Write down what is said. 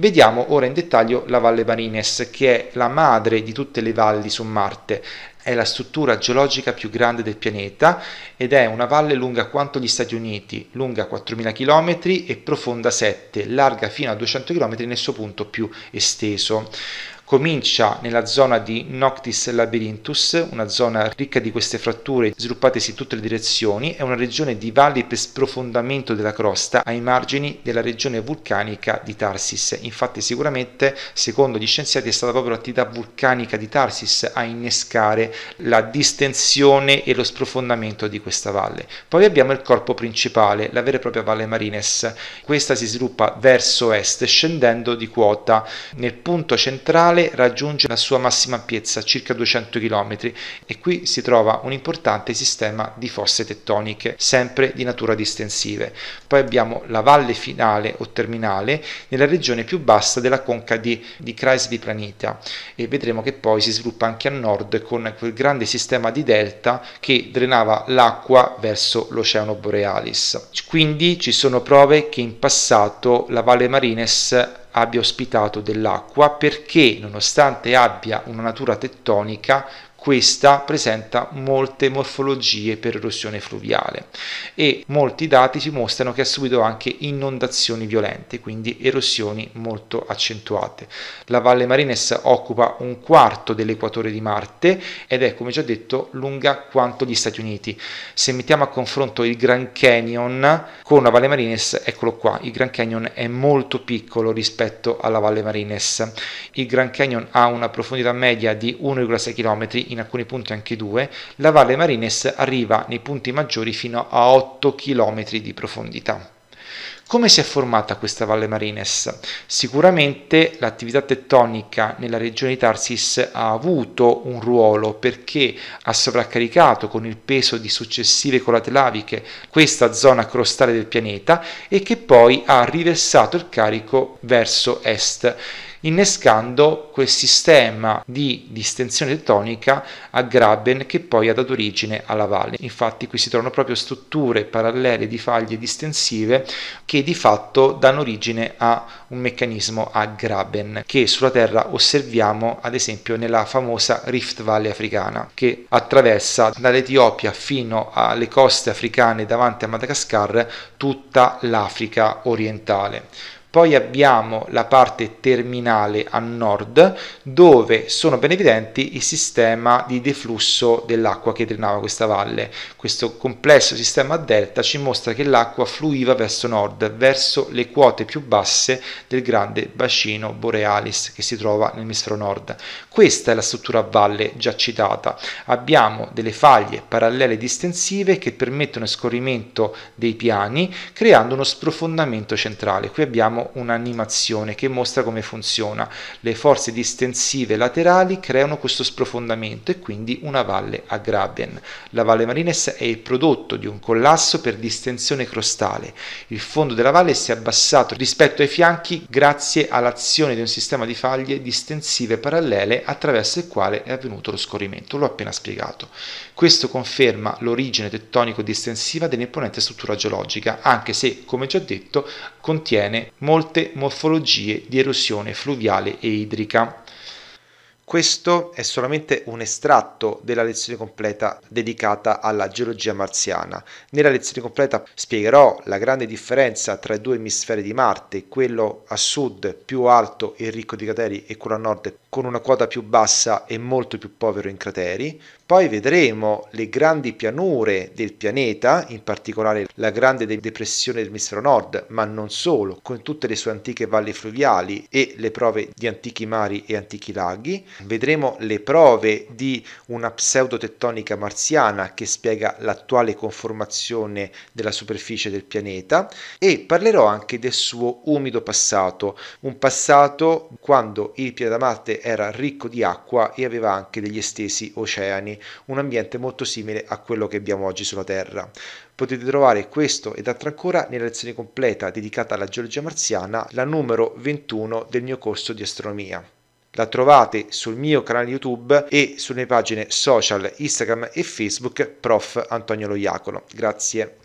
Vediamo ora in dettaglio la Valle Barines, che è la madre di tutte le valli su Marte. È la struttura geologica più grande del pianeta ed è una valle lunga quanto gli Stati Uniti, lunga 4.000 km e profonda 7, larga fino a 200 km nel suo punto più esteso. Comincia nella zona di Noctis Labyrinthus, una zona ricca di queste fratture sviluppatesi in tutte le direzioni, è una regione di valli per sprofondamento della crosta ai margini della regione vulcanica di Tarsis. Infatti sicuramente, secondo gli scienziati, è stata proprio l'attività vulcanica di Tarsis a innescare la distensione e lo sprofondamento di questa valle. Poi abbiamo il corpo principale, la vera e propria Valle Marines. Questa si sviluppa verso est, scendendo di quota. Nel punto centrale canale raggiunge la sua massima ampiezza, circa 200 km, e qui si trova un importante sistema di fosse tettoniche, sempre di natura distensive. Poi abbiamo la valle finale o terminale nella regione più bassa della conca di, di Kreisviplanita e vedremo che poi si sviluppa anche a nord con quel grande sistema di delta che drenava l'acqua verso l'oceano borealis. Quindi ci sono prove che in passato la Valle Marines abbia ospitato dell'acqua perché nonostante abbia una natura tettonica questa presenta molte morfologie per erosione fluviale e molti dati ci mostrano che ha subito anche inondazioni violente, quindi erosioni molto accentuate. La Valle Marines occupa un quarto dell'equatore di Marte ed è, come già detto, lunga quanto gli Stati Uniti. Se mettiamo a confronto il Grand Canyon con la Valle Marines, eccolo qua, il Grand Canyon è molto piccolo rispetto alla Valle Marines. Il Grand Canyon ha una profondità media di 1,6 km in alcuni punti anche 2, la Valle Marines arriva nei punti maggiori fino a 8 km di profondità. Come si è formata questa Valle Marines? Sicuramente l'attività tettonica nella regione di Tarsis ha avuto un ruolo perché ha sovraccaricato con il peso di successive colate laviche questa zona crostale del pianeta e che poi ha riversato il carico verso est innescando quel sistema di distensione tettonica a Graben che poi ha dato origine alla valle. Infatti qui si trovano proprio strutture parallele di faglie distensive che di fatto danno origine a un meccanismo a Graben che sulla Terra osserviamo ad esempio nella famosa Rift Valley africana che attraversa dall'Etiopia fino alle coste africane davanti a Madagascar tutta l'Africa orientale. Poi abbiamo la parte terminale a nord dove sono ben evidenti il sistema di deflusso dell'acqua che drenava questa valle. Questo complesso sistema a delta ci mostra che l'acqua fluiva verso nord, verso le quote più basse del grande bacino borealis che si trova nel nell'emisfero nord. Questa è la struttura a valle già citata. Abbiamo delle faglie parallele distensive che permettono scorrimento dei piani creando uno sprofondamento centrale. Qui abbiamo un'animazione che mostra come funziona. Le forze distensive laterali creano questo sprofondamento e quindi una valle a Graben. La valle Marines è il prodotto di un collasso per distensione crostale. Il fondo della valle si è abbassato rispetto ai fianchi grazie all'azione di un sistema di faglie distensive parallele attraverso il quale è avvenuto lo scorrimento. L'ho appena spiegato. Questo conferma l'origine tettonico-distensiva dell'imponente struttura geologica, anche se, come già detto, contiene molte morfologie di erosione fluviale e idrica. Questo è solamente un estratto della lezione completa dedicata alla geologia marziana. Nella lezione completa spiegherò la grande differenza tra i due emisferi di Marte, quello a sud più alto e ricco di crateri e quello a nord con una quota più bassa e molto più povero in crateri. Poi vedremo le grandi pianure del pianeta, in particolare la grande depressione del mistero nord, ma non solo, con tutte le sue antiche valli fluviali e le prove di antichi mari e antichi laghi Vedremo le prove di una pseudotettonica marziana che spiega l'attuale conformazione della superficie del pianeta e parlerò anche del suo umido passato, un passato quando il pianeta Marte era ricco di acqua e aveva anche degli estesi oceani, un ambiente molto simile a quello che abbiamo oggi sulla Terra. Potete trovare questo ed altro ancora nella lezione completa dedicata alla geologia marziana, la numero 21 del mio corso di astronomia la trovate sul mio canale YouTube e sulle mie pagine social Instagram e Facebook prof Antonio Loiacolo. Grazie.